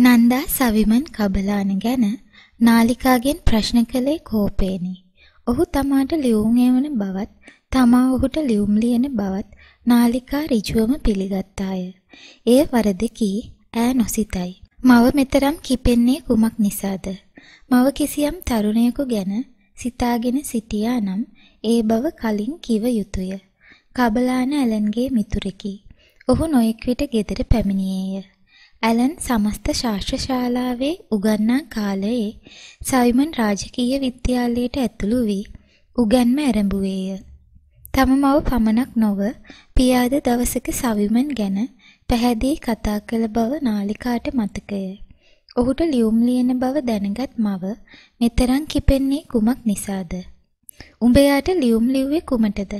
නන්දා සවිමන් කබලාන ගැන නාලිකාගෙන් ප්‍රශ්න කළේ කෝපේනි. ඔහු තමාට ලියුම් එවන බවත් තමා ඔහුට ලියුම් ලියන බවත් නාලිකා ඍජුවම පිළිගත්තාය. එය වරද කී ඈ නොසිතයි. මව මෙතරම් කිපෙන්නේ කුමක් නිසාද? මව කිසියම් තරුණයෙකු ගැන සිතාගෙන සිටියා නම් ඒ බව කලින් කිව යුතුය. කබලාන ඇලන්ගේ මිතුරෙකි. ඔහු නොයෙක් විට ගෙදර පැමිණියේය. ඇලන් සමස්ත ශාස්ත්‍ර ශාලාවේ උගන්නා කාලයේ සයිමන් රාජකීය විද්‍යාලයට ඇතුළු වී උගන්ම ආරම්භුවේය. තම මව පමණක් නොව පියාද දවසක සවිමන් ගැන පැහැදිලි කතා කළ බව නාලිකාට මතකය. ඔහුට ලියුම් ලියන බව දැනගත් මව මෙතරම් කිපෙන්නේ කුමක් නිසාද? උඹයාට ලියුම් ලිව්වේ කුමටද?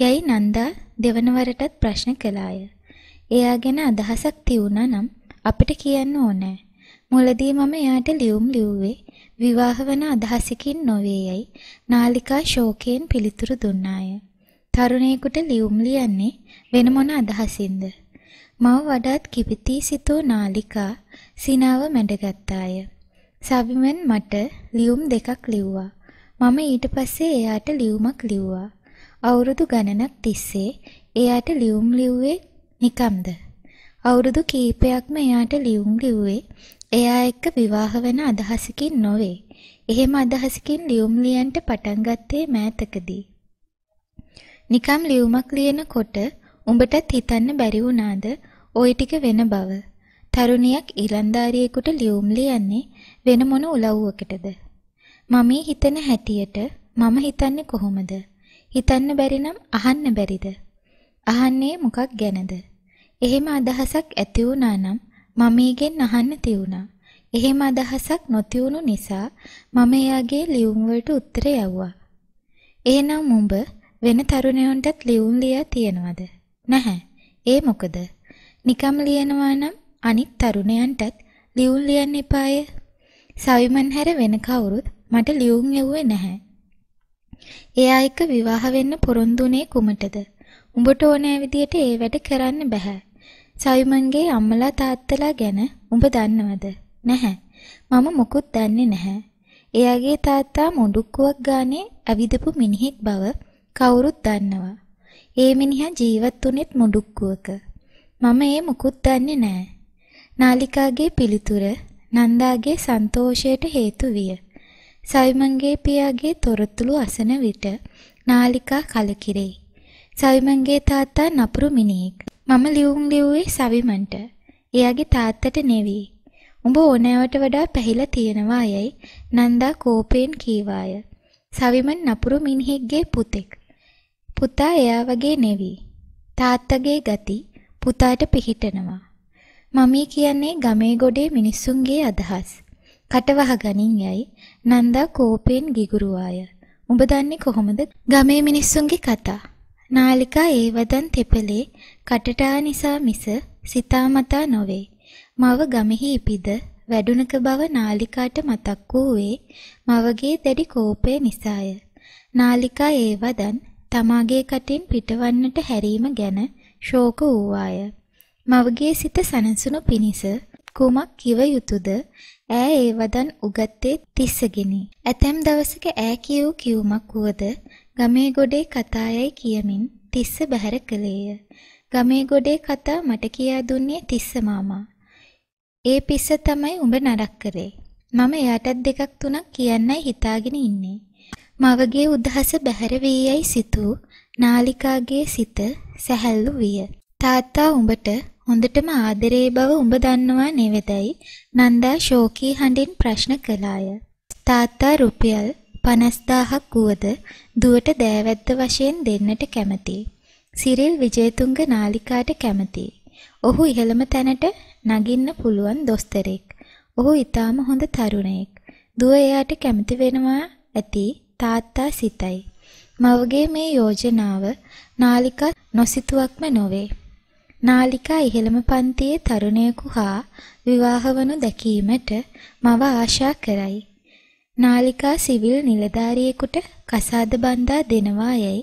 යයි නන්දා දෙවන වරටත් ප්‍රශ්න කළාය. එයා ගැන අදහසක් තියුණා නම් අපිට කියන්න ඕනෑ. මුලදී මම එයාට ලියුම් ලිව්වේ විවාහ වන අදහසකින් නොවේ යයි නාලිකා ශෝකයෙන් පිළිතුරු දුන්නාය. තරුණයෙකුට ලියුම් ලියන්නේ වෙන මොන අදහසින්ද? මව වඩාත් කිපිතී සිතූ නාලිකා සිනාව මැඩගත්තාය. සබිමන් මට ලියුම් දෙකක් ලිව්වා. මම ඊට පස්සේ එයාට ලියුමක් ලිව්වා. අවුරුදු ගණනක් තිස්සේ එයාට ලියුම් ලිව්වේ නිකම්ද? අවුරුදු කීපයක්ම එයාට ලියුම් ලිව්වේ එයා එක්ක විවාහ වෙන අදහසකින් නොවේ. එහෙම අදහසකින් ලියුම් ලියන්න පටන් ගත්තේ මෑතකදී. නිකම් ලියුමක් ලියනකොට උඹටත් හිතන්න බැරි වුණාද ওই ටික වෙන බව. තරුණියක් ඊලන්දාරියෙකුට ලියුම් ලියන්නේ වෙන මොන උලව්වකටද? මම හිතන හැටියට මම හිතන්නේ කොහොමද? හිතන්න බැරි නම් අහන්න බැරිද? අහන්නේ මොකක් ගැනද? එහෙම අදහසක් ඇති වුණා නම් මම ඊගෙන් අහන්න තියුණා. එහෙම අදහසක් නොතියුණු නිසා මම එයාගේ ලියුම් වලට උත්තර යවුවා. එහෙනම් උඹ වෙන තරුණයන්ටත් ලියුම් ලියා තියනවද? නැහැ. ඒ මොකද? නිකම් ලියනවා නම් අනිත් තරුණයන්ටත් ලියුම් ලියන්න එපාය. සවිමන් හැර වෙන කවුරුත් මට ලියුම් එව්වේ නැහැ. එයා එක්ක විවාහ වෙන්න පොරොන්දුනේ කුමටද? උඹට ඕනෑ විදියට ඒ වැඩ කරන්න බෑ. සයිමන්ගේ අම්මලා තාත්තලා ගැන උඹ දන්නවද? නැහැ. මම මොකුත් දන්නේ නැහැ. එයාගේ තාත්තා මුඩුක්කුවක් ගානේ ඇවිදපු මිනිහෙක් බව කවුරුත් දන්නවා. ඒ මිනිහා ජීවත් වුනේත් මුඩුක්කුවක. මම ඒ මොකුත් දන්නේ නැහැ. නාලිකාගේ පිළිතුර නන්දාගේ සන්තෝෂයට හේතු විය. සයිමන්ගේ පියාගේ තොරතුරු අසන විට නාලිකා කලකිරෙයි. සයිමන්ගේ තාත්තා නපුරු මිනිහෙක්. මම ලියුම් ලිව්වේ සවිමන්ට. එයාගේ තාත්තට නෙවී. උඹ ඕනෑවට වඩා පැහිලා තියෙනවා යයි නන්දා කෝපයෙන් කීවාය. සවිමන් නපුරු මිනිහෙක්ගේ පුතෙක්. පුතා එයා වගේ නෙවී. තාත්තගේ ගති පුතාට පිහිටනවා. මමී කියන්නේ ගමේ ගොඩේ මිනිස්සුන්ගේ අදහස්. කටවහ ගනින් යයි නන්දා කෝපයෙන් ගිගුරුවාය. උඹ දන්නේ කොහොමද ගමේ මිනිස්සුන්ගේ කතා? නාලිකා ඒවදන් තෙපලේ කටටා නිසා මිස සිතාමතා නොවේ. මව ගමෙහි ඉපිද වැඩුණක බව නාලිකාට මතක් වූයේ මවගේ දැඩි කෝපය නිසාය. නාලිකා ඒවදන් තමාගේ කටින් පිටවන්නට හැරීම ගැන ශෝක වූවාය. මවගේ සිත සනසුණු පිණිස කුමක් කිව යුතුද ඈ ඒවදන් උගත්තේ තිස්සගෙනි. ඇතැම් දවසක ඈ කියූ කියුමක් වුවද ගමේ ගොඩේ කතායයි කියමින් තිස්ස බැහැර කළේය. ගමේ ගොඩේ කතා මට කියා දුන්නේ තිස්ස මාමා. ඒ පිස්ස තමයි උඹ නරක් කරේ. මම එයාටත් දෙකක් තුනක් කියන්නයි හිතාගෙන ඉන්නේ. මවගේ උදහස බැහැර වී යයි සිතූ නාලිකාගේ සිත සැහැල්ලු විය. තාත්තා උඹට හොඳටම ආදරේ බව උඹ දන්නවා නේදයි නන්දා ශෝකී හඬින් ප්‍රශ්න කළාය. තාත්තා රුපියල් 50000ක් වුවද දුවට දෑවැද්ද වශයෙන් දෙන්නට කැමැතියි. සිරිල් විජේතුංග නාලිකාට කැමැතියි. ඔහු ඉහළම තැනට නගින්න පුළුවන් දොස්තරෙක්. ඔහු ඊටාම හොඳ තරුණයෙක්. දුව එයාට කැමති වෙනවා ඇති තාත්තා සිතයි. මවගේ මේ යෝජනාව නාලිකා නොසිතුවක්ම නොවේ. නාලිකා ඉහළම පන්තියේ තරුණයෙකු හා විවාහ වනු දැකීමට මව ආශා කරයි. නාලිකා සිවිල් නිලධාරියෙකුට කසාද බන්දා දෙනවා යැයි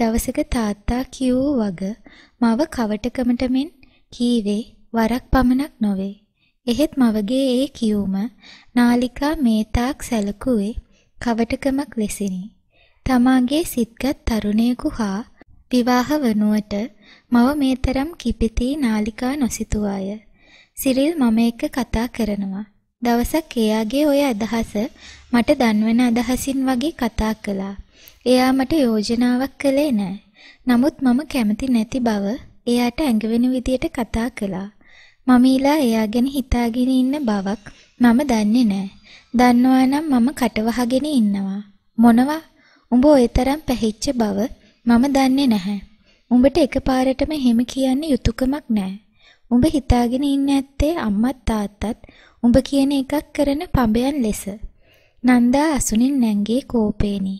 දවසක තාත්තා කියූ වග මව කවටකමට මෙන් කීවේ වරක් පමණක් නොවේ. එහෙත් මවගේ ඒ කියුම නාලිකා මේතාක් සැලකුවේ කවටකමක් ලෙසිනි. තමාගේ සිත්ගත් තරුණයෙකු හා විවාහ වනුවට මව මේතරම් කිපිතී නාලිකා නොසිතුවාය. සිරිල් මම එක්ක කතා කරනවා. දවසක් එයාගේ ওই අදහස මට දන්වන අදහසින් වගේ කතා කළා. එයා මට යෝජනාවක් කළේ නෑ. නමුත් මම කැමති නැති බව එයාට ඇඟවෙන විදියට කතා කළා. මමීලා එයා ගැන හිතාගෙන ඉන්න බවක් මම දන්නේ නෑ. දන්නවා නම් මම කටවහගෙන ඉන්නවා. මොනවා? උඹ ওই තරම් පැහිච්ච බව මම දන්නේ නැහැ. උඹට එකපාරටම එහෙම කියන්න යුතුයකමක් නෑ. උඹ හිතාගෙන ඉන්න ඇත්තේ අම්මත් තාත්තත් උඹ කියන එකක් කරන පඹයන් ලෙස. නන්දා අසුනින් නැංගේ කෝපේනි.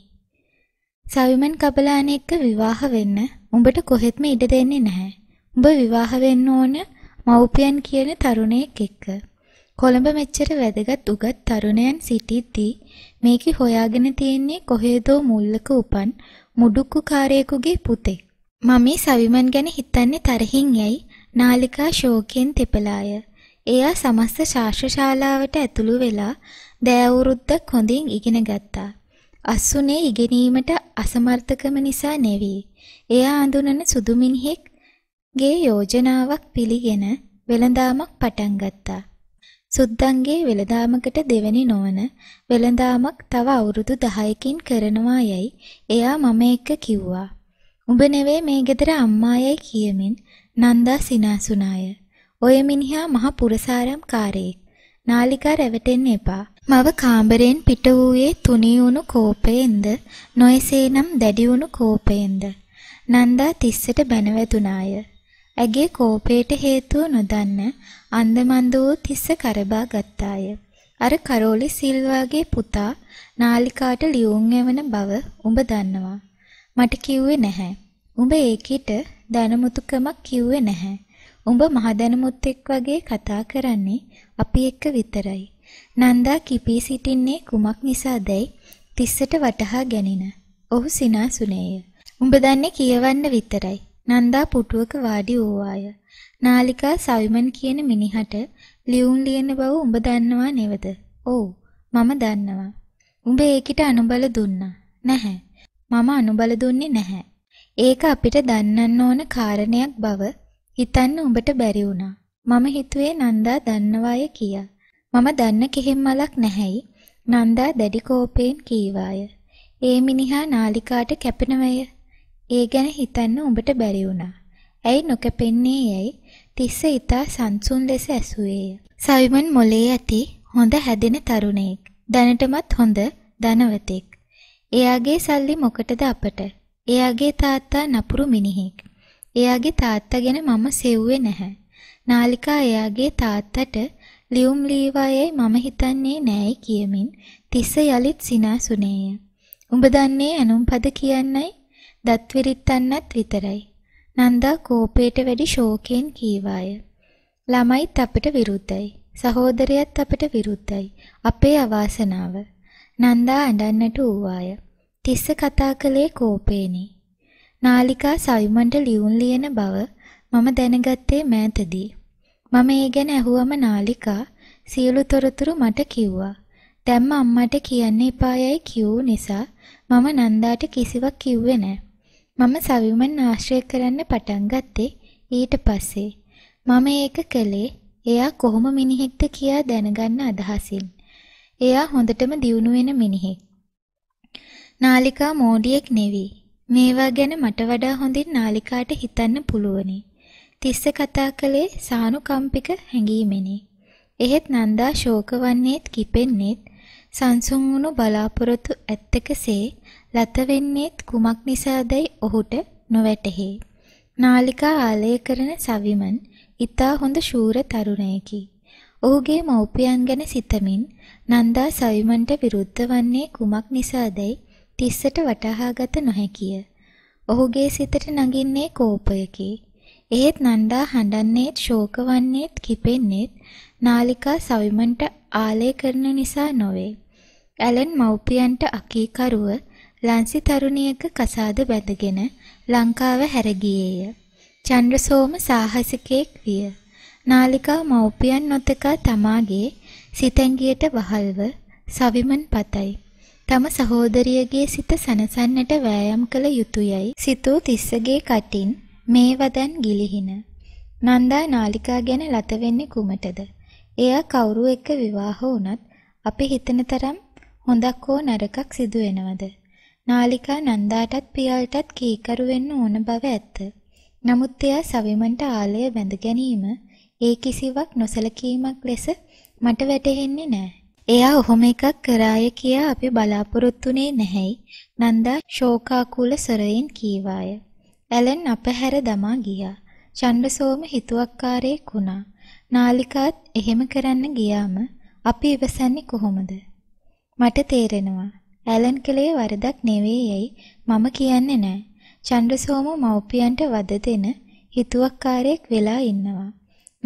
සවිමන් කබලාන එක්ක විවාහ වෙන්න උඹට කොහෙත්ම ඉඩ දෙන්නේ නැහැ. උඹ විවාහ වෙන්න ඕන මව්පියන් කියන තරුණයෙක් එක්ක. කොළඹ මෙච්චර වැදගත් උගත් තරුණයන් සිටිද්දී මේකි හොයාගෙන තියෙන්නේ කොහේදෝ මුල්ලක උපන් මුඩුක්කුකාරයෙකුගේ පුතෙක්. මම සවිමන් ගැන හිතන්නේ තරහින් යයි නාලිකා ශෝකයෙන් තෙපලාය. එයා සමස්ත ශාස්ත්‍රශාලාවට ඇතුළු වෙලා දෑවුරුද්දක් හොඳින් ඉගෙන ගත්තා. අස්සුනේ ඉගෙනීමට අසමර්ථකම නිසා නෙවී. එයා අඳුනන සුදු ගේ යෝජනාවක් පිළිගෙන වෙළඳාමක් පටන් ගත්තා. සුද්දන්ගේ වෙළඳාමකට දෙවැනි නොවන වෙළඳාමක් තව අවුරුදු 10කින් කරනවා යයි එයා මම එක්ක කිව්වා. උඹ නෙවේ මේ ගෙදර අම්මායයි කියමින් නන්දා සිනාසුනාය. ඔය මිනිහා මහ පුරසාරම් කාරයෙක්. නාලිකා රැවටෙන්න එපා. මව කාමරයෙන් පිට වූයේ තුනී වුණු කෝපයෙන්ද නොයසේනම් දැඩි වුණු කෝපයෙන්ද නන්දා තිස්සට බැනවැදුනාය. ඇගේ කෝපයට හේතුව නොදන්න අන්දමන්ද වූ තිස්ස කරබා ගත්තාය. අර කරෝලි සිල්වාගේ පුතා නාලිකාට ලියුම් එවන බව උඹ දන්නවා. මට කිව්වේ නැහැ. උඹ ඒකිට දැනුමුතුකමක් කිව්වේ නැහැ. උඹ මහදැනමුත්තෙක් වගේ කතා කරන්නේ අපි එක්ක විතරයි. නන්දා කිපී සිටින්නේ කුමක් නිසාදැයි තිස්සට වටහා ගැනින. ඔහු සිනාසුනේය. උඹ දන්නේ කියවන්න විතරයි. නන්දා පුටුවක වාඩි වූවාය. නාලිකා සවිමන් කියන මිනිහට ලියුම් ලියන බව උඹ දන්නවා නේද? ඔව්. මම දන්නවා. උඹ ඒකිට අනුබල දුන්නා. නැහැ. මම අනුබල දුන්නේ නැහැ. ඒක අපිට දන්නන්න ඕන කාරණයක් බව හිතන්න උඹට බැරි වුණා. මම හිතුවේ නන්දා දන්නවාය කියා. මම දන්න කිහෙම්මලක් නැහැයි. නන්දා දැඩි කෝපයෙන් කීවාය. ඒ මිනිහා නාලිකාට කැපෙනවය. ඒ ගැන හිතන්න උඹට බැරි වුණා. ඇයි නොකැපෙන්නේ යයි තිස්ස ඊතා සංසුන් ලෙස ඇසුවේය. සවිමන් මොලේ ඇති හොඳ හැදෙන තරුණයෙක්. දැනටමත් හොඳ ධනවතෙක්. එයාගේ සල්ලි මොකටද අපට? එයාගේ තාත්තා නපුරු මිනිහෙක්. එයාගේ තාත්තා ගැන මම සෙව්වේ නැහැ. නාලිකා එයාගේ තාත්තට ලියුම් ලීවායේ මම හිතන්නේ නෑයි කියමින් තිස්ස යලිත් සිනාසුනේය. උඹ දන්නේ ඇනුම් පද කියන්නයි දත් විරිත්තන්නත් විතරයි. නන්දා කෝපයට වැඩි ශෝකයෙන් කීවාය. ළමයිත් අපට විරුද්ධයි. සහෝදරයත් අපට විරුද්ධයි. අපේ අවාසනාව. නන්දා අඬන්නට වූවාය. තිස්ස කතා කළේ කෝපේනි. නාලිකා සවිමන්ට ලියුම් ලියන බව මම දැනගත්තේ මෑතදී. මම ඒ ගැන ඇහුවම නාලිකා සියලු තොරතුරු මට කිව්වා. දැම්ම අම්මට කියන්න එපායයි කිව්ව නිසා මම නන්දාට කිසිවක් කිව්වේ නෑ. මම සවිමන් ආශ්‍රය කරන්න පටන් ගත්තේ ඊට පස්සේ. මම ඒක කළේ එයා කොහොම මිනිහෙක්ද කියා දැනගන්න අදහසින්. එයා හොඳටම දියුණු වෙන මිනිහෙක්. නාලිකා මෝඩියෙක් නෙවෙයි. මේවා ගැන මට වඩා හොඳින් නාලිකාට හිතන්න පුළුවනි. තිස්ස කතා කළේ සානුකම්පික හැඟීමෙනි. එහෙත් නන්දා ශෝකවන්නේත් කිපෙන්නේත් සංසුන් වුණු බලාපොරොත්තු ඇත්තකසේ ලත වෙන්නේත් කුමක් නිසාදයි ඔහුට නොවැටහි. නාලිකා ආලය කරන සවිමන් ඊතා හොඳ ශූර තරුණයෙකි. ඔහුගේ මව්පියන් ගැන සිතමින් නන්දා සවිමන්ට විරුද්ධ වන්නේ කුමක් නිසාදයි තිස්සට වටහාගත නොහැකිය. ඔහුගේ සිතට නගින්නේ කෝපයකි. එහෙත් නන්දා හඬන්නේත් ශෝකවන්නේත් කිපෙන්නේත් නාලිකා සවිමන්ට ආලය කරන නිසා නොවේ. ඇලන් මව්පියන්ට අකීකරුව ලන්සි තරුණියක කසාද බැඳගෙන ලංකාව හැරගියේය. චන්ද්‍රසෝම සාහසිකයෙක් විය. නාලිකා මව්පියන් නොතකා තමාගේ සිතැංගියට වහල්ව සවිමන් පතයි. තම සහෝදරියගේ සිත සනසන්නට වෑයම් කළ යුතුයයි සිතූ තිස්සගේ කටින් මේවදන් ගිලිහින. නන්දා නාලිකා ගැන ලත වෙන්නේ කුමටද? එයා කවුරු එක්ක විවාහ වුණත් අපි හිතන තරම් හොඳක් හෝ නරකක් සිදු වෙනවද? නාලිකා නන්දාටත් පියල්ටත් කීකරු වෙන්න ඕන බව ඇත්ත. නමුත් එයා සවිමන්ට ආලය බැඳ ගැනීම ඒ කිසිවක් නොසලකීමක් ලෙස මට වැටහෙන්නේ නැහැ. එයා ඔහොම එකක් කරාය කියා අපි බලාපොරොත්තුනේ නැහැයි නන්දා ශෝකාකුල ස්වරයෙන් කීවාය. ඇලන් අපහැර දමා ගියා. චණ්ඩසෝම හිතුවක්කාරයෙක් වුණා. නාලිකාත් එහෙම කරන්න ගියාම අපි ඉවසන්නේ කොහොමද? මට තේරෙනවා. ඇලන් කලේ වරදක් නෙවෙයි යයි මම කියන්නේ නැහැ. චණ්ඩසෝම මව්පියන්ට වද දෙන හිතුවක්කාරයෙක් වෙලා ඉන්නවා.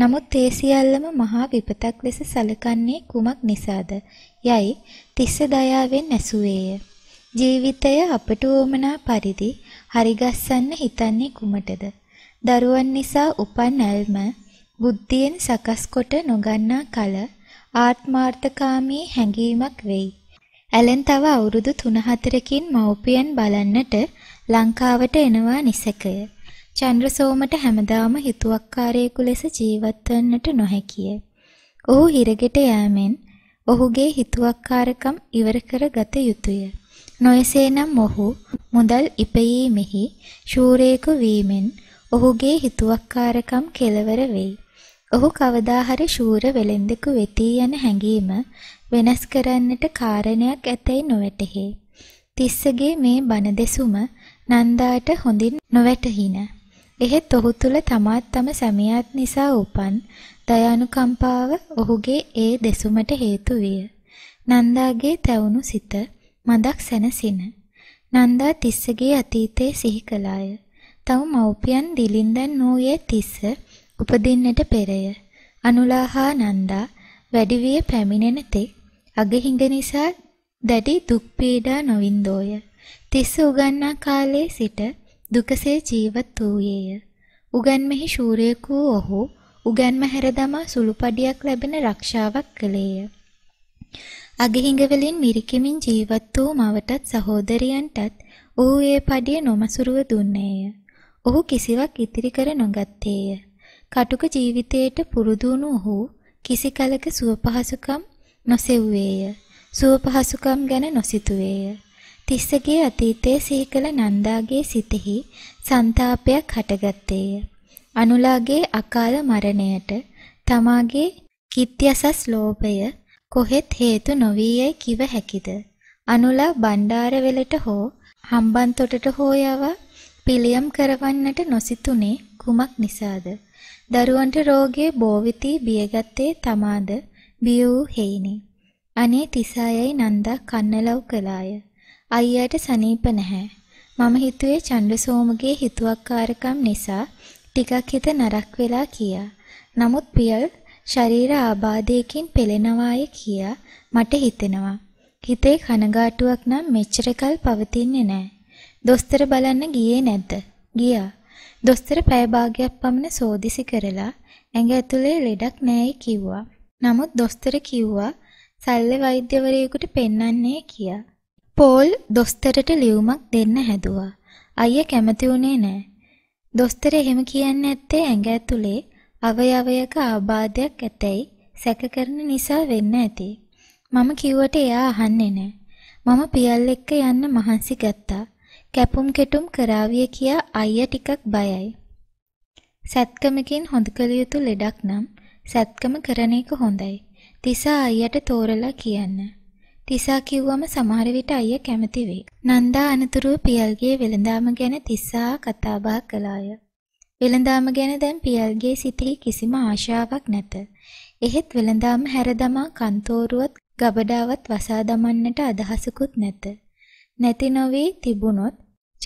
නමුත් ඒ සියල්ලම මහා විපතක් ලෙස සැලකන්නේ කුමක් නිසාද යයි තිස්ස දයාවෙන් ඇසුවේය. ජීවිතය අපට උවමනා පරිදි හරිගස්සන්න හිතන්නේ කුමටද? දරුවන් නිසා උපන් ඇල්ම බුද්ධියෙන් සකස් කොට නොගන්නා කල ආත්මාර්ථකාමී හැඟීමක් වෙයි. ඇලෙන් තව අවුරුදු 3-4කින් මව්පියන් බලන්නට ලංකාවට එනවා නිසකය. චන්ද්‍රසෝමට හැමදාම හිතුවක්කාරයෙකු ලෙස ජීවත් වන්නට නොහැකිය. ඔහු හිරගෙට යෑමෙන් ඔහුගේ හිතුවක්කාරකම් ඉවර කර ගත යුතුය. නොයසේනම් ඔහු මුදල් ඉපයීමෙහි ශූරයෙකු වීමෙන් ඔහුගේ හිතුවක්කාරකම් කෙලවර වෙයි. ඔහු කවදාහරි ශූර වෙළෙන්දෙකු වෙතී යන හැඟීම වෙනස් කරන්නට කාරණයක් ඇතැයි නොවැටහේ. තිස්සගේ මේ බණ දෙසුම නන්දාට හොඳින් නොවැටහිනා එහෙත් ඔහු තුල තමාත් තම සැමියාත් නිසා උපන් දයානුකම්පාව ඔහුගේ ඒ දෙසුමට හේතු විය. නන්දාගේ තැවුණු සිත මදක් සැනසින. නන්දා තිස්සගේ අතීතයේ සිහි කළාය. තව මව්පියන් දිලින්දන් වූයේ තිස්ස උපදින්නට පෙරය. අනුලාහා නන්දා වැඩි විය පැමිණෙන තෙක් අගහිඟ නිසා දැඩි දුක් පීඩා නොවින්දෝය. තිස්ස උගන්නා කාලයේ සිට දුකසේ ජීවත් වූයේය. උගන්මෙහි ශූරයෙකු වූ ඔහු උගන්ම හැර දමා සුළුපඩියක් ලැබෙන රක්ෂාවක් කළේය. අගහිඟ වලින් මිරිකෙමින් ජීවත් වූ මවටත් සහෝදරයන්ටත් ඌ ඒ පඩිය නොමසුරුව දුන්නේය. ඔහු කිසිවක් ඉතිරි කර නොගත්තේය. කටුක ජීවිතයට පුරුදු වුණු ඔහු කිසි කලක සුවපහසුකම් නොසෙව්වේය. සුවපහසුකම් ගැන නොසිතුවේය. තිස්සගේ අතීතයේ සිහිකල නන්දාගේ සිතෙහි සන්තාපයක් හටගත්තේය. අනුලාගේ අකාල මරණයට තමාගේ කිත්‍යසස් ලෝභය කොහෙත් හේතු නොවියයි කිව හැකිද? අනුලා බණ්ඩාරවෙලට හෝ හම්බන්තොටට හෝ යවා පිළියම් කරවන්නට නොසිතුනේ කුමක් නිසාද? දරුවන්ට රෝගයේ බෝවිතී බියගත්තේ තමාද බිය වූ හේිනි. අනේ තිසායයි නන්දා කන්නලව් කළාය. අයියාට සනීප නැහැ. මම හිතුවේ චණ්ඩසෝමගේ හිතුවක්කාරකම් නිසා ටිකක් හිත නරක් වෙලා කියා. නමුත් පියල් ශරීර ආබාධයකින් පෙළෙනවාය කියා මට හිතෙනවා. හිතේ කනගාටුවක් නම් මෙච්චරකල් පවතින්නේ නැහැ. දොස්තර බලන්න ගියේ නැද්ද? ගියා. දොස්තර පැය භාගයක් පමණ සෝදිසි කරලා ඇඟ ඇතුලේ ලෙඩක් නැහැයි කිව්වා. නමුත් දොස්තර කිව්වා සල්ලි වෛද්‍යවරයෙකුට පෙන්වන්නේ කියා. පෝල් දොස්තරට ලියුමක් දෙන්න හැදුවා. අයියා කැමති වුණේ නෑ. දොස්තර එහෙම කියන්නේ ඇත්තේ ඇඟ ඇතුලේ අවයවයක ආබාධයක් ඇතැයි සැක කරන නිසා වෙන්න ඇති. මම කිව්වට එයා අහන්නේ නෑ. මම පියල් එක්ක යන්න මහන්සි ගත්තා. කැපුම් කෙටුම් කරාවිය කියා අයියා ටිකක් බයයි. සත්කමකින් හොඳ කළ යුතු ලෙඩක් නම් සත්කම කරන එක හොඳයි. තිසා අයියට තෝරලා කියන්න. තිසා කිව්වම සමහර විට අයියා කැමති වෙයි. නන්දා අනතුරුව පියල්ගේ වෙළඳාම ගැන තිසා කතාබහ කළාය. වෙළඳාම ගැන දැන් පියල්ගේ සිතෙහි කිසිම ආශාවක් නැත. එහෙත් වෙළඳාම හැරදමා කන්තෝරුවත් ගබඩාවත් වසා දමන්නට අදහසකුත් නැත. නැති නොවේ තිබුණොත්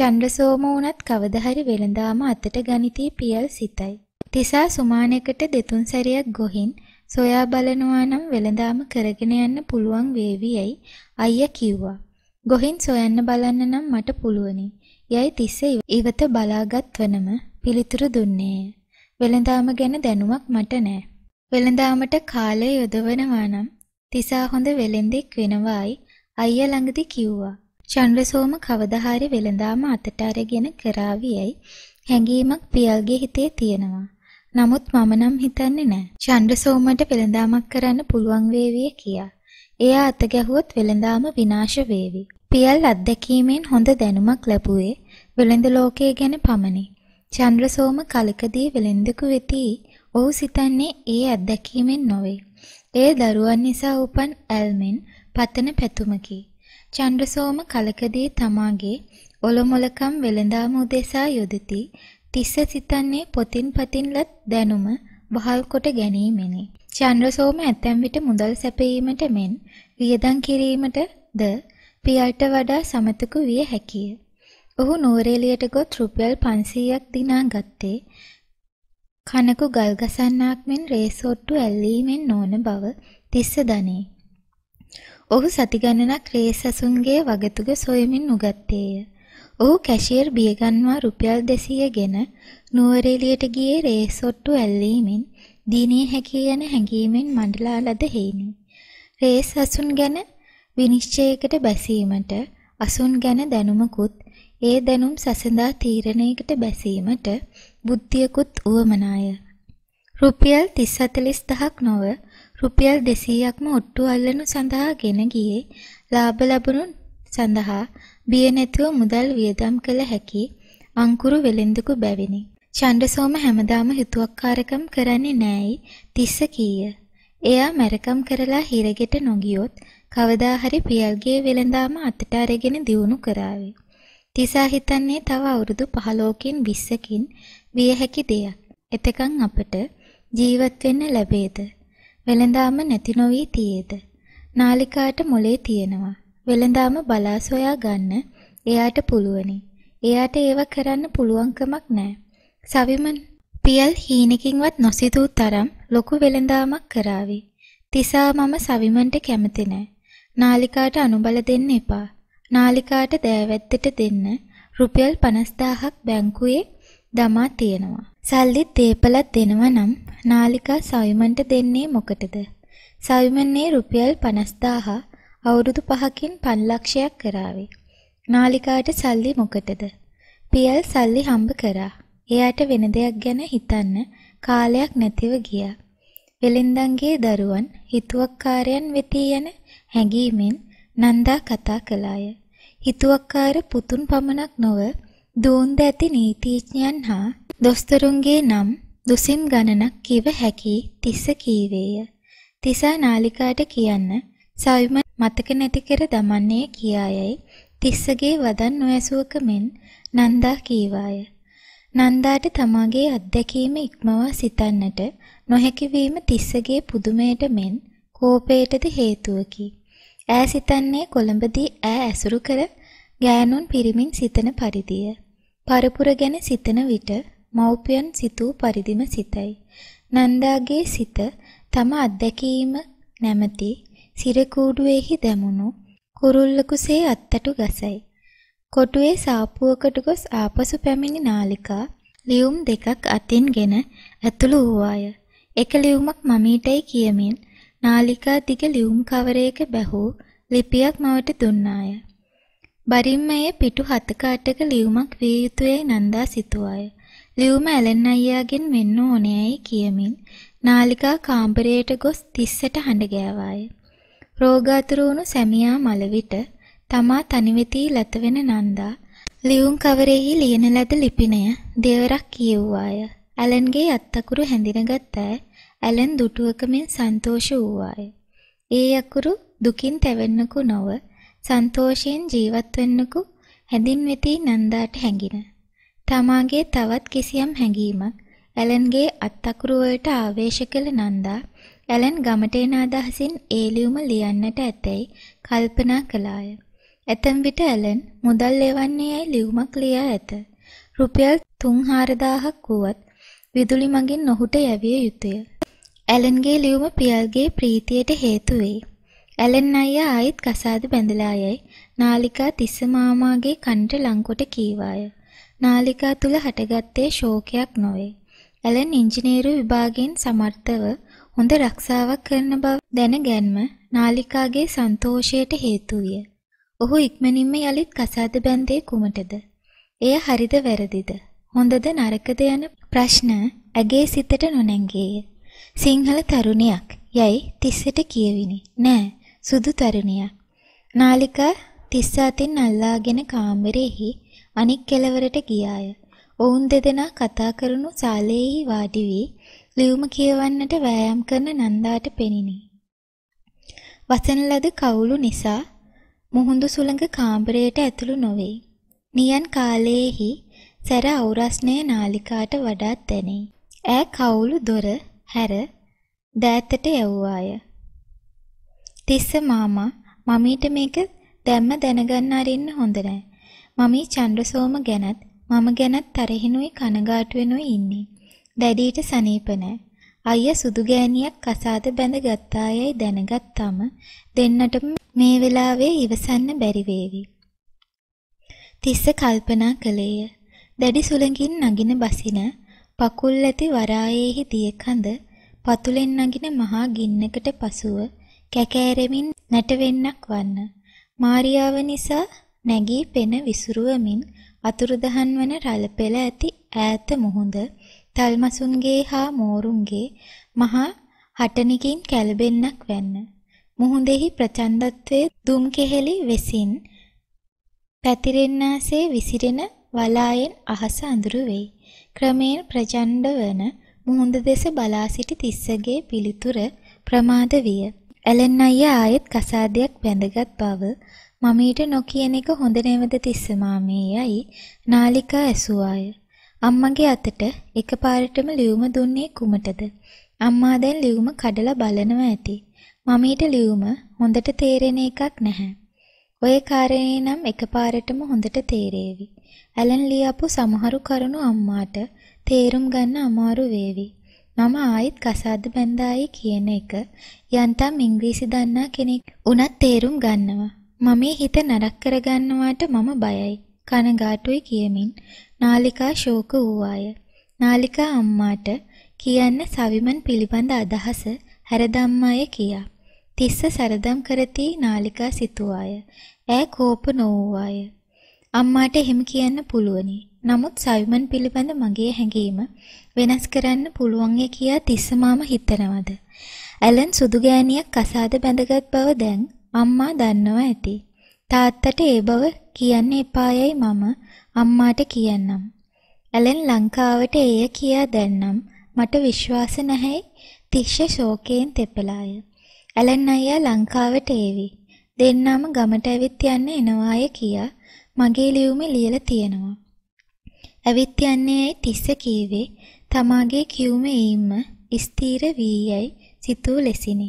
චන්ද්‍රසෝම වුණත් කවදාහරි වෙළඳාම අතට ගනිතී පියල් සිතයි. තිසා සුමානයකට දෙතුන් සැරයක් ගොහින් සොයා බලනවා නම් වෙලඳාම කරගෙන යන්න පුළුවන් වේවි යයි අයියා කිව්වා. ගොහින් සොයන්න බලන්න නම් මට පුළුවනි. යයි තිස්සේ ඉවත බලාගත් වනම පිළිතුරු දුන්නේය. වෙලඳාම ගැන දැනුමක් මට නෑ. වෙළඳාමට කාලය යොදවනවා නම් තිසා හොඳ වෙළෙන්දෙක් වෙනවායි අයියා ළඟදී කිව්වා. චන්ද්‍රසෝම කවදාහරි වෙළඳාම අතට අරගෙන කරાવીයයි හැඟීමක් පියල්ගේ හිතේ තියෙනවා. නමුත් මම නම් හිතන්නේ නෑ. චන්ද්‍රසෝමට වෙළඳාමක් කරන්න පුළුවන් වේවි කියා. එයා අත ගැහුවොත් වෙළඳාම විනාශ වේවි. පියල් අත්දැකීමෙන් හොඳ දැනුමක් ලැබුවේ වෙළඳ ලෝකය ගැන පමණි. චන්ද්‍රසෝම කලකදී වෙළඳකු වෙති. ඔහු සිතන්නේ ඒ අත්දැකීමෙන් නොවේ. ඒ දරුවන් නිසා උපන් ඇල්මෙන් පතන පැතුමකි. චන්ද්‍රසෝම කලකදී තමාගේ ඔලොමොලකම් වෙළඳාම උදෙසා යොදති තිස්ස සිතන්නේ පොතින් පතින්ලත් දැනුම බහල් කොට ගැනීමෙනි. චන්ද්‍රසෝම ඇතැම් විට මුදල් සැපයීමට මෙන් වියදම් කිරීමටද පියල්ට වඩා සමතකු විය හැකිය. ඔහු නෝරේලියට ගොත් රුපියල් 500ක් දිනා ගත්තේ කනකු ගල් ගසන්නාක් මෙන් රේසෝට්ටු ඇල්ලීමෙන් නොවන බව තිස්ස දනේ. ඔහු සති ගණනක් රේස් සසුන්ගේ වගතුග සොයමින් උගත්තේය. ඔහු කැෂියර් බියගන්වා රුපියල් 200ගෙන නුවරඑළියට ගියේ රේසොට්ටු ඇල්ලීමෙන් දිනේ හැකිය යන හැඟීමෙන් මඬලා ලද හේනි. රේස් අසුන් ගැන විනිශ්චයකට බැසීමට අසුන් ගැන දැනුමකුත් ඒ දැනුම් සසඳා තීරණයකට බැසීමට බුද්ධියකුත් උවමනාය. රුපියල් 30-40000ක් නොව රුපියල් 200ක්ම ඔට්ටු අල්ලනු සඳහා ගෙන ගියේ ලාභ ලැබුණු සඳහා බිය නැතුව මුදල් වියදම් කළ හැකි අංකුරු වෙලෙන්දුකු බැවිනි. චණ්ඩසෝම හැමදාම හිතුවක්කාරකම් කරන්නේ නෑයි තිස්ස කීය. එයා මැරකම් කරලා හිරගෙට නොගියොත් කවදා හරි පියල්ගේ වෙලඳාම අතට අරගෙන දියුණු කරાવી. තිසා හිතන්නේ තව අවුරුදු 15කින් 20කින් විය හැකි දෙයක්. එතකන් අපට ජීවත් වෙන්න ලැබේද? වෙලඳාම නැති නොවී තියේද? නාලිකාට මොලේ තියෙනවා. වෙළඳාම බලා සොයා ගන්න එයාට පුළුවනි. එයාට ඒව කරන්න පුළුවන්කමක් නෑ. සවිමන් පියල් හීනකින්වත් නොසිතූ තරම් ලොකු වෙළඳාමක් කරාවි. තිසා මම සවිමන්ට කැමති නෑ. නාලිකාට අනුබල දෙන්න එපා. නාලිකාට දෑවැද්දට දෙන්න රුපියල් 50000ක් බැංකුවේ දමා තියෙනවා. සල්ලිත් දීපලත් දෙනව නම් නාලිකා සවිමන්ට දෙන්නේ මොකටද? සවිමන්නේ රුපියල් 50000 අවුරුදු පහකින් පන්ලක්ෂයක් කරාවි. නාලිකාට සල්ලි මොකටද? පියල් සල්ලි හම්බ කරා. එයාට වෙන දෙයක් ගැන හිතන්න කාලයක් නැතිව ගියා. වෙලින්දන්ගේ දරුවන් හිතුවක්කාරයන් වෙතී යන හැඟීමෙන් නන්දා කතා කළාය. හිතුවක්කාර පුතුන් පමණක් නොව දූන්ද ඇති නීතිඥයන් හා දොස්තරුන්ගේ නම් දුසිම් ගණනක් කිව හැකි තිස්ස කීවේය. තිසා නාලිකාට කියන්න සවිමන් මතක නැති කර දමන්නේ කියායයි තිස්සගේ වදන් නොඇසුවක මෙන් නන්දා කීවාය. නන්දාට තමාගේ අත්දැකීම ඉක්මවා සිතන්නට නොහැකි වීම තිස්සගේ පුදුමයට මෙන් කෝපයටද හේතුවකි. ඈ සිතන්නේ කොළඹදී ඈ ඇසුරු කර ගෑනුන් පිරිමින් සිතන පරිදිය. පරපුර ගැන සිතන විට මව්පියන් සිතූ පරිදිම සිතයි. නන්දාගේ සිත තම අත්දැකීම නැමැති සිරකූඩුවේහි දැමුණු කුරුල්ලකුසේ අත්තටු ගසයි. කොටුවේ සාපුවකට ගොස් ආපසු පැමිණි නාලිකා ලියුම් දෙකක් අතින්ගෙන ඇතුළු වූවාය. එක ලියුමක් මමීටයි කියමින් නාලිකා දිග ලියුම් කවරයක බැහූ ලිපියක් මවට දුන්නාය. බරින්ම එය පිටු හතක අටක ලියුමක් විය යුතුයයි නන්දා සිතුවාය. ලියුම ඇලන් අයියාගෙන් වෙන්න ඕනෑයි කියමින් නාලිකා කාමරයට ගොස් තිස්සට හඬ ගෑවාය. රෝගාතුර වුණු සැමියා මලවිට තමා තනිවෙතී ලතවෙන නන්දා ලියුම් කවරෙහි ලියන ලද ලිපිනය දෙවරක් කියවුවාය. ඇලන්ගේ අත්තකුරු හැඳිනගත් ඈ ඇලන් දුටුවක මෙන් සන්තෝෂ වූවාය. ඒ අකුරු දුකින් තැවෙන්නකු නොව සන්තෝෂයෙන් ජීවත් වෙන්නකු හැඳින්වෙති නන්දාට හැඟින. තමාගේ තවත් කිසියම් හැඟීමක් ඇලන්ගේ අත්තකුරු වලට ආවේශ කළ නන්දා ඇලන් ගමට එන අදහසින් ඒ ලියුම ලියන්නට ඇතැයි කල්පනා කළාය. ඇතැම් විට ඇලන් මුදල් ලෙවන්නේ යයි ලියුමක් ලියා ඇත. රුපියල් 3000ක් වුවත් විදුලි මගින් නොහුට යැවිය යුතුය. ඇලන්ගේ ලියුම පියල්ගේ ප්‍රීතියට හේතු වෙයි. ඇලන් අයියා ආයිත් කසාද බැඳලා යයි නාලිකා තිස්ස මාමාගේ කනට ලංකොට කීවාය. නාලිකා තුල හටගත්තේ ශෝකයක් නොවේ. ඇලන් ඉංජිනේරු විභාගයෙන් සමර්ථව හොඳ රක්ෂාවක් කරන බව දැනගැන්ම නාලිකාගේ සන්තෝෂයට හේතු විය. ඔහු ඉක්මනින්ම යලිත් කසාද බැන්දේ කුමටද? එය හරිද වැරදිද? හොඳද නරකද යන ප්‍රශ්න ඇගේ සිතට නොනැංගේය. සිංහල තරුණියක් යයි තිස්සට කියවිනි. නෑ, සුදු තරුණියක්. නාලිකා තිස්ස අතින් අල්ලාගෙන කාමරෙහි අනික් කෙළවරට ගියාය. ඔවුන් දෙදෙනා කතා කරනු ශාලෙහි වාඩි වී ලියුම කියවන්නට වෑයම් කරන නන්දාට පෙනිනි. වසන ලද කවුළු නිසා මුහුදු සුළඟ කාමරයට ඇතුළු නොවේ. නියන් කාලයේහි සැර අවුරස්නය නාලිකාට වඩාත් දැනේ. ඈ කවුළු දොර හැර දෑතට යව්වාය. තිස්ස මාමා මමීට මේක දැම්ම දැනගන්න අරින්න හොඳ නෑ. මමී චන්ද්‍රසෝම ගැනත් මම ගැනත් තරහිනුයි කනගාටු වෙනුයි ඉන්නේ. දැඩියට සනීප නැහැ. අයියා සුදු ගෑණියක් කසාද බැඳගත්තායයි දැනගත්තම දෙන්නටම මේ වෙලාවේ ඉවසන්න බැරි වේවි. තිස්ස කල්පනා කළේය. දැඩි සුළඟින් නගින බසින පකුල් ඇති වරායේහි දියකඳ පතුලෙන් නගින මහා ගින්නකට පසුව කැකෑරෙමින් නැටවෙන්නක් වන්න. මාරියාව නිසා නැගී පෙන විසුරුවමින් අතුරුදහන් වන රළපෙළ ඇති ඈත මුහුද තල්මසුන්ගේ හා මෝරුන්ගේ මහා හටනකින් කැළඹෙන්නක් වැන්න. මුහුදෙහි ප්‍රචණ්ඩත්වයේ දුම් කෙහෙලි වෙසින් පැතිරෙන්නාසේ විසිරෙන වලායෙන් අහස අඳුරු වෙයි. ක්‍රමයෙන් ප්‍රචණ්ඩ වන මුහුද දෙස බලා සිටි තිස්සගේ පිළිතුර ප්‍රමාද විය. ඇලෙන් අයියා ආයෙත් කසාදයක් බැඳගත් බව මම ඊට නොකියන එක හොඳ නැවද තිස්ස මාමේ යයි නාලිකා ඇසුවාය. අම්මගේ අතට එකපාරටම ලියුම දුන්නේ කුමටද? අම්මා දැන් ලියුම කඩලා බලනවා ඇති. මමීට ලියුම හොඳට තේරෙන එකක් නැහැ. ඔය කාරණේ නම් එකපාරටම හොඳට තේරේවි. ඇලන් ලියපු සමහරු කරුණු අම්මාට තේරුම් ගන්න අමාරු වේවි. මම ආයෙත් කසාද බැන්දායි කියන එක යන්තම් ඉංග්‍රීසි දන්නා කෙනෙක් උනත් තේරුම් ගන්නවා. මම හිත නරක කරගන්නවාට මම බයයි. කනගාටුයි කියමින් නාලිකා ශෝක වූවාය. නාලිකා අම්මාට කියන්න සවිමන් පිළිබඳ අදහස හැරදම්මාය කියා. තිස්ස සරදම් කරති නාලිකා සිතුවාය. ඈ කෝප නොවූවාය. අම්මාට එහෙම කියන්න පුළුවනි. නමුත් සවිමන් පිළිබඳ මගේ හැඟීම වෙනස් කරන්න පුළුවන් කියා තිස්ස මාම හිතනවද? ඇලන් සුදු ගෑණියක් අසාද බැඳගත් බව දැන් අම්මා දන්නවා ඇති. තාත්තට ඒ බව කියන්න එපායයි මම අම්මාට කියන්නම්. ඇලෙන් ලංකාවට එය කියා දැන්නම් මට විශ්වාස නැහැයි තිශ්ෂ ශෝකයෙන් තෙපලාය. ඇලෙන් අයියා ලංකාවට ඒවි. දෙන්නම ගමට ඇවිත් යන්න එනවාය කියා මගේ ලියුමේ ලියලා තියෙනවා. ඇවිත් යන්නේ ඇයි තිස්ස කීවේ තමාගේ කියුමේ ඊම්ම ස්ථීර වී යයි සිතූ ලෙසිනි.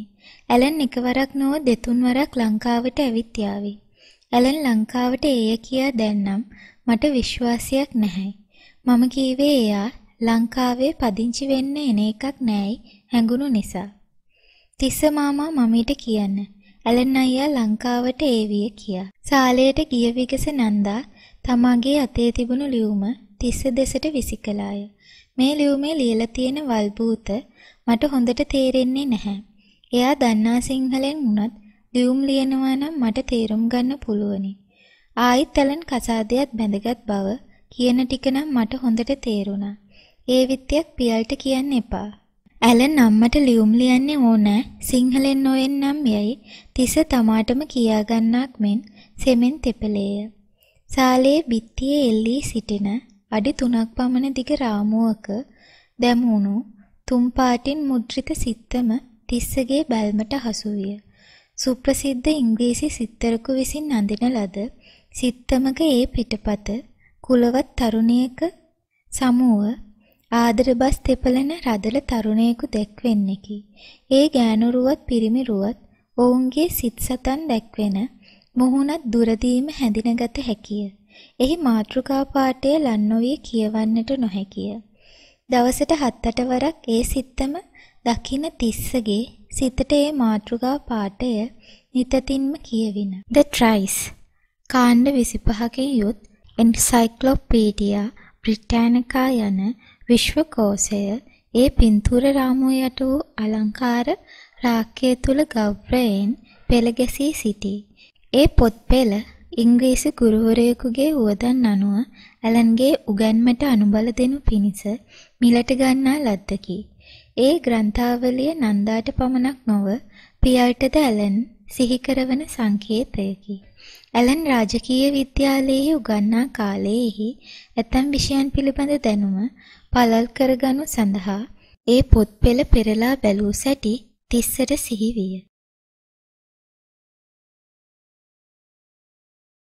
ඇලන් එකවරක් නොව දෙතුන් වරක් ලංකාවට ඇවිත් යාවි. ඇලන් ලංකාවට එය කියා දැන්නම් මට විශ්වාසයක් නැහැයි. මම කීවේ එයා ලංකාවේ පදිංචි වෙන්න එන එකක් නෑයි හැඟුණු නිසා. තිස්ස මාමා මමීට කියන්න. ඇලන් අයියා ලංකාවට ඒවිය කියා. සාලයට ගිය විගස නන්දා තමාගේ අතේ තිබුණු ලියුම තිස්ස දෙසට විසි කළාය. මේ ලියුමේ ලියලා තියෙන වල්බූත මට හොඳට තේරෙන්නේ නැහැ. එයා දන්නා සිංහලෙන් වුණත් ලියුම් ලියනවා නම් මට තේරුම් ගන්න පුළුවනි. ආයිත් ඇලන් කසාදයක් බැඳගත් බව කියන ටික නම් මට හොඳට තේරුණා. ඒ විත්‍යක් පියල්ට කියන්න එපා. ඇලන් අම්මට ලියුම් ලියන්නේ ඕනෑ සිංහලෙන් නොවෙන්නම් යයි තිස තමාටම කියාගන්නක් මෙන් සෙමෙන් තෙපලේය. සාලේ බිත්තියේ එල්ලී සිටින අඩි තුනක් පමණ දිග රාමුවක දැමුණු තුම්පාටින් මුද්‍රිත සිත්තම තිස්සගේ බැල්මට හසු විය. සුප්‍රසිද්ධ ඉංග්‍රීසි සිත්තරකු විසින් අඳින ලද සිත්තමක ඒ පිටපත කුලවත් තරුණයක සමුව ආදර බස් තෙපලන රදල තරුණයෙකු දැක්වෙන්නකි. ඒ ගෑනුරුවත් පිරිමිරුවත් ඔවුන්ගේ සිත් සතන් දැක්වෙන මුහුණත් දුරදීම හැඳිනගත හැකිය. එහි මාතෘකා පාඨය ලන් නොවී කියවන්නට නොහැකිය. දවසට හත් අට වරක් ඒ සිත්තම දකින තිස්සගේ සිතට ඒ මාතෘකා පාඨය නිතතින්ම කියවින. The Tries කාණ්ඩ 25කින් යුත් Encyclopedia Britannica යන විශ්ව කෝෂය ඒ පින්තූර රාමුව යට වූ අලංකාර රාක්කය තුල ගව්‍රයෙන් පෙළ ගැසී සිටී. ඒ පොත් පෙළ ඉංග්‍රීසි ගුරුවරයෙකුගේ වුවදන් අනුව ඇලන්ගේ උගන්මට අනුබල දෙනු පිණිස මිලට ගන්නා ලද්දකි. ඒ ග්‍රන්ථාවලිය නන්දාට පමණක් නොව පියාටද ඇලන් සිහි කරවන සංකේතයකි. ඇලන් රාජකීය විද්‍යාලයේ උගන්නා කාලයේහි ඇතැම් විෂයන් පිළිබඳ දැනුම පළල් කරගනු සඳහා ඒ පොත් පෙළ පෙරලා බැලූ සැටි තිස්සට සිහි විය.